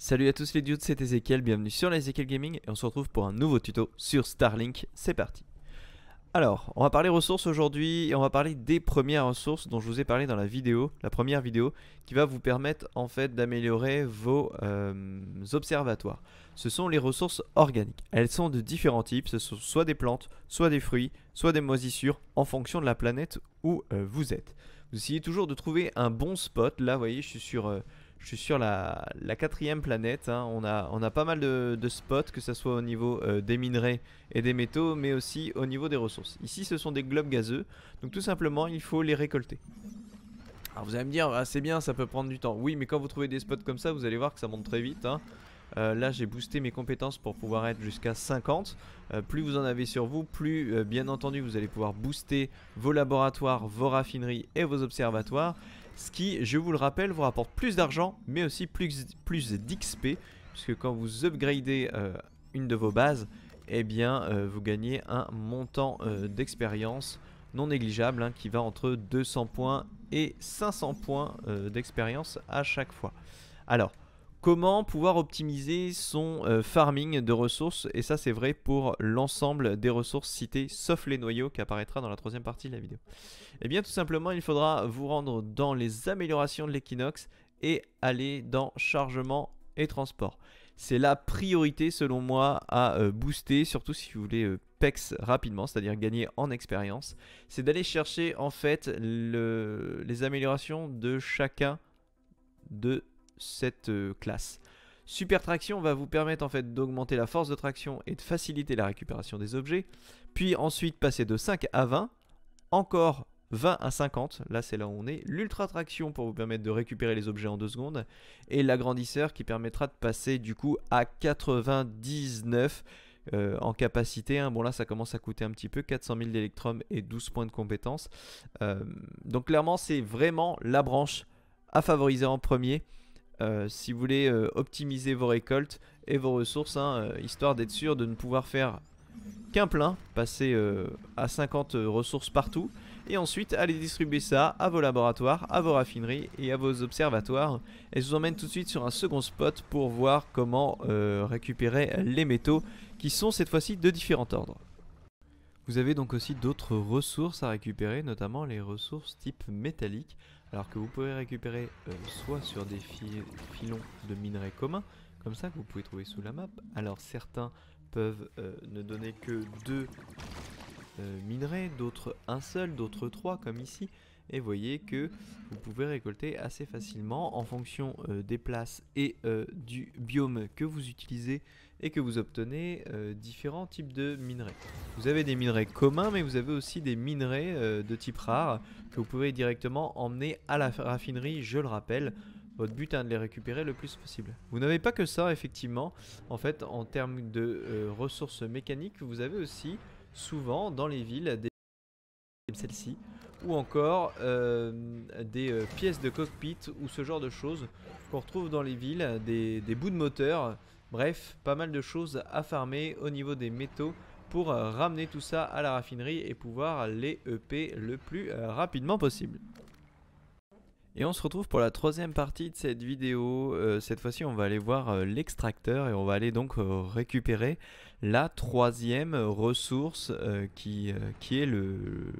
Salut à tous les dudes, c'est Ezekiel, bienvenue sur Ezekiel Gaming et on se retrouve pour un nouveau tuto sur Starlink, c'est parti Alors, on va parler ressources aujourd'hui et on va parler des premières ressources dont je vous ai parlé dans la vidéo, la première vidéo, qui va vous permettre en fait d'améliorer vos euh, observatoires. Ce sont les ressources organiques, elles sont de différents types, ce sont soit des plantes, soit des fruits, soit des moisissures, en fonction de la planète où euh, vous êtes. Vous essayez toujours de trouver un bon spot, là vous voyez je suis sur... Euh, je suis sur la, quatrième planète. Hein. On, a, pas mal de, spots, que ce soit au niveau euh, des minerais et des métaux, mais aussi au niveau des ressources. Ici, ce sont des globes gazeux. Donc tout simplement, il faut les récolter. Alors ah, vous allez me dire, ah, c'est bien, ça peut prendre du temps. Oui, mais quand vous trouvez des spots comme ça, vous allez voir que ça monte très vite. Hein. Euh, là j'ai boosté mes compétences pour pouvoir être jusqu'à 50 euh, Plus vous en avez sur vous, plus bien entendu vous allez pouvoir booster vos laboratoires, vos raffineries et vos observatoires ce qui, je vous le rappelle, vous rapporte plus d'argent, mais aussi plus, plus d'XP. Puisque quand vous upgradez euh, une de vos bases, eh bien, euh, vous gagnez un montant euh, d'expérience non négligeable hein, qui va entre 200 points et 500 points d'expérience à chaque fois. Alors, comment pouvoir optimiser son euh, farming de ressources. Et ça, c'est vrai pour l'ensemble des ressources citées, sauf les noyaux, qui apparaîtra dans la troisième partie de la vidéo. Et eh bien, tout simplement, il faudra vous rendre dans les améliorations de l'équinoxe et aller dans chargement et transport. C'est la priorité, selon moi, à euh, booster, surtout si vous voulez euh, pex rapidement, c'est-à-dire gagner en expérience. C'est d'aller chercher, en fait, les améliorations de chacun de cette euh, classe. Super traction va vous permettre en fait d'augmenter la force de traction et de faciliter la récupération des objets. Puis ensuite passer de 5 à 20, encore 20 à 50, là c'est là où on est. L'ultra traction pour vous permettre de récupérer les objets en 2 secondes. Et l'agrandisseur qui permettra de passer du coup à 99 euh, en capacité. Hein. Bon là ça commence à coûter un petit peu, 400 000 d'électrum et 12 points de compétence. Euh, donc clairement c'est vraiment la branche à favoriser en premier. Euh, si vous voulez euh, optimiser vos récoltes et vos ressources, hein, euh, histoire d'être sûr de ne pouvoir faire qu'un plein, passer à 50 ressources partout, et ensuite aller distribuer ça à vos laboratoires, à vos raffineries et à vos observatoires. Et je vous emmène tout de suite sur un second spot pour voir comment récupérer les métaux, qui sont cette fois-ci de différents ordres. Vous avez donc aussi d'autres ressources à récupérer, notamment les ressources type métallique alors que vous pouvez récupérer euh, soit sur des filons de minerais communs, comme ça que vous pouvez trouver sous la map. Alors certains peuvent euh, ne donner que deux euh, minerais, d'autres un seul, d'autres trois comme ici, et voyez que vous pouvez récolter assez facilement en fonction euh, des places et euh, du biome que vous utilisez et que vous obtenez euh, différents types de minerais. Vous avez des minerais communs mais vous avez aussi des minerais de type rare que vous pouvez directement emmener à la raffinerie, je le rappelle. Votre but est de les récupérer le plus possible. Vous n'avez pas que ça, effectivement. En fait, en termes de ressources mécaniques, vous avez aussi souvent dans les villes des celle-ci ou encore euh, des euh, pièces de cockpit ou ce genre de choses qu'on retrouve dans les villes, des, bouts de moteur, bref, pas mal de choses à farmer au niveau des métaux pour euh, ramener tout ça à la raffinerie et pouvoir les EP le plus rapidement possible. Et on se retrouve pour la troisième partie de cette vidéo. Euh, cette fois-ci, on va aller voir euh, l'extracteur et on va aller donc euh, récupérer la troisième ressource qui, est le,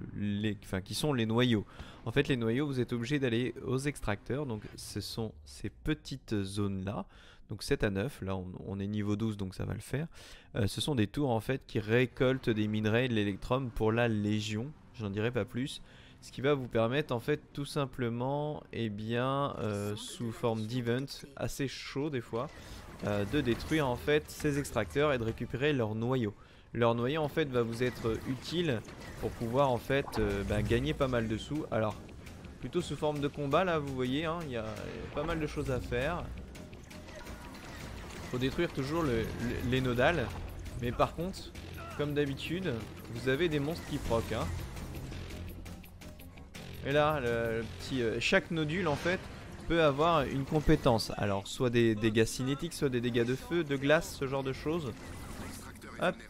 qui sont les noyaux. En fait, les noyaux, vous êtes obligé d'aller aux extracteurs. Donc, ce sont ces petites zones-là. Donc 7 à 9, là on, est niveau 12 donc ça va le faire. ce sont des tours en fait qui récoltent des minerais et de l'électrum pour la Légion je n'en dirai pas plus. Ce qui va vous permettre en fait tout simplement, et eh bien, euh, sous forme d'event assez chaud des fois, euh, de détruire en fait ces extracteurs et de récupérer leur noyau. Leur noyau en fait va vous être utile pour pouvoir en fait euh, bah, gagner pas mal de sous. Alors plutôt sous forme de combat là vous voyez, hein, il y, a pas mal de choses à faire. Faut détruire toujours les nodales, mais par contre, comme d'habitude, vous avez des monstres qui proc. Hein. Et là, euh, chaque nodule en fait peut avoir une compétence. Alors, soit des dégâts cinétiques, soit des dégâts de feu, de glace, ce genre de choses.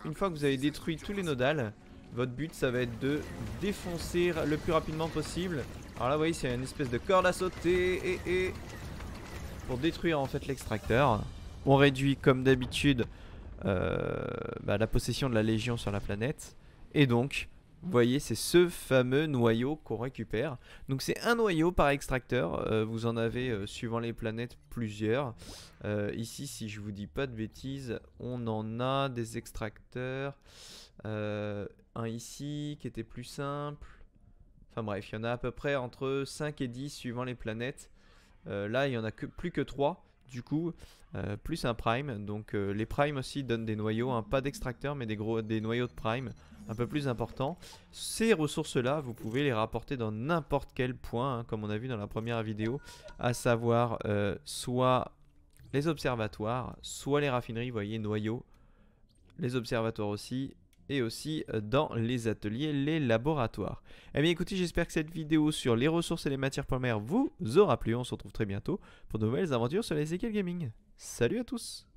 une fois que vous avez détruit tous les nodales, votre but ça va être de défoncer le plus rapidement possible. Alors là, vous voyez, c'est une espèce de corde à sauter et, et pour détruire en fait l'extracteur. On réduit comme d'habitude euh, bah, la possession de la Légion sur la planète. Et donc, vous voyez, c'est ce fameux noyau qu'on récupère. Donc c'est un noyau par extracteur. Euh, vous en avez, euh, suivant les planètes, plusieurs. Euh, ici, si je vous dis pas de bêtises, on en a des extracteurs. un ici qui était plus simple. Enfin bref, il y en a à peu près entre 5 et 10 suivant les planètes. là, il y en a que, plus que 3 du coup, euh, plus un prime. Donc euh, les primes aussi donnent des noyaux, un hein. pas d'extracteur, mais des, gros, des noyaux de prime un peu plus importants. Ces ressources-là, vous pouvez les rapporter dans n'importe quel point, hein, comme on a vu dans la première vidéo, à savoir euh, soit les observatoires, soit les raffineries, voyez, noyaux, les observatoires aussi, et aussi euh, dans les ateliers, les laboratoires. Eh bien écoutez, j'espère que cette vidéo sur les ressources et les matières premières vous aura plu. On se retrouve très bientôt pour de nouvelles aventures sur les Gaming. Salut à tous